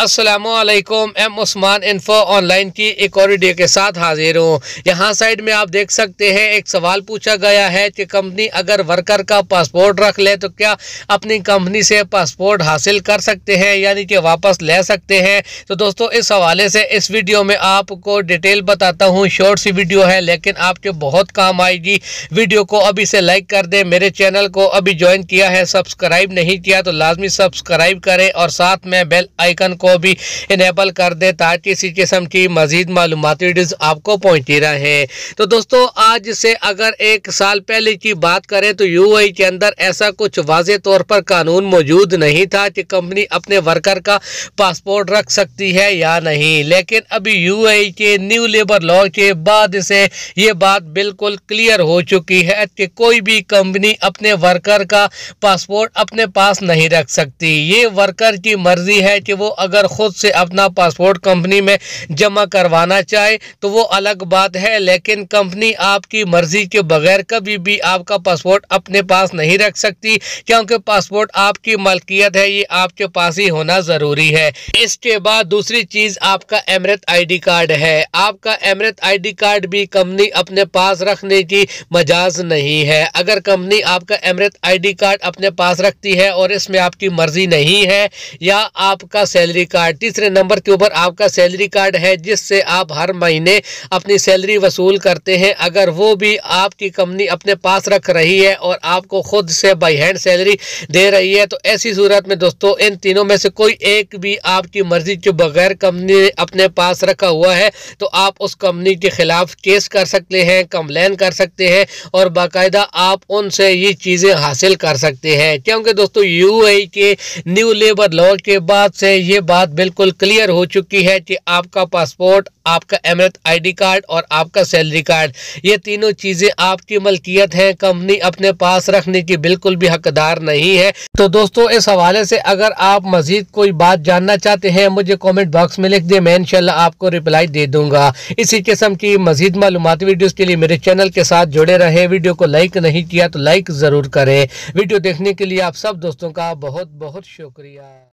असलकुम M Usman info online की एक और वीडियो के साथ हाजिर हूँ यहाँ साइड में आप देख सकते हैं एक सवाल पूछा गया है कि कंपनी अगर वर्कर का पासपोर्ट रख ले तो क्या अपनी कंपनी से पासपोर्ट हासिल कर सकते हैं यानी कि वापस ले सकते हैं तो दोस्तों इस हवाले से इस वीडियो में आपको डिटेल बताता हूँ शॉर्ट सी वीडियो है लेकिन आपके बहुत काम आएगी वीडियो को अभी से लाइक कर दें मेरे चैनल को अभी ज्वाइन किया है सब्सक्राइब नहीं किया तो लाजमी सब्सक्राइब करें और साथ में बेल आइकन को को भी इनेबल कर दें ताकि इसी किस्म की मजीद मालूमती वीडियोज़ आपको पहुँचती रहे तो दोस्तों आज से अगर एक साल पहले की बात करें तो यू आई e के अंदर ऐसा कुछ वाज तौर पर कानून मौजूद नहीं था कि कंपनी अपने वर्कर का पासपोर्ट रख सकती है या नहीं लेकिन अभी यू आई e के न्यू लेबर लॉ के बाद से ये बात बिल्कुल क्लियर हो चुकी है कि कोई भी कंपनी अपने वर्कर का पासपोर्ट अपने पास नहीं रख सकती ये वर्कर की मर्जी है कि वो अगर अगर ख़ुद से अपना पासपोर्ट कंपनी में जमा करवाना चाहे तो वो अलग बात है लेकिन कंपनी आपकी मर्ज़ी के बगैर कभी भी आपका पासपोर्ट अपने पास नहीं रख सकती क्योंकि पासपोर्ट आपकी मलकियत है ये आपके पास ही होना ज़रूरी है इसके बाद दूसरी चीज़ आपका अमृत आई कार्ड है आपका अमृत आई कार्ड भी कंपनी अपने पास रखने की मजाज नहीं है अगर कंपनी आपका अमृत आईडी कार्ड अपने पास रखती है और इसमें आपकी मर्ज़ी नहीं है या आपका सैलरी कार्ड तीसरे नंबर के ऊपर आपका सैलरी कार्ड है जिससे आप हर महीने अपनी सैलरी वसूल करते हैं अगर वो भी आपकी कंपनी अपने पास रख रही है और आपको खुद से बाई हैंड सैलरी दे रही है तो ऐसी सूरत में दोस्तों इन तीनों में से कोई एक भी आपकी मर्जी के बगैर कंपनी अपने पास रखा हुआ है तो आप उस कंपनी के खिलाफ केस कर सकते हैं कंप्लेन कर सकते हैं और बाकायदा आप उनसे ये चीज़ें हासिल कर सकते हैं क्योंकि दोस्तों यूएई के न्यू लेबर लॉ के बाद से ये बात बिल्कुल क्लियर हो चुकी है कि आपका पासपोर्ट आपका एमरत आईडी कार्ड और आपका सैलरी कार्ड ये तीनों चीज़ें आपकी मलकियत हैं कंपनी अपने पास रखने की बिल्कुल भी हकदार नहीं है तो दोस्तों इस हवाले से अगर आप मजीद कोई बात जानना चाहते हैं मुझे कॉमेंट बॉक्स में लिख दें मैं इनशाला आपको रिप्लाई दे दूंगा इसी किस्म की मजीद मालूमती वीडियोज़ के लिए मेरे चैनल के साथ जुड़े रहे वीडियो को लाइक नहीं किया तो लाइक ज़रूर करें वीडियो देखने के लिए आप सब दोस्तों का बहुत बहुत शुक्रिया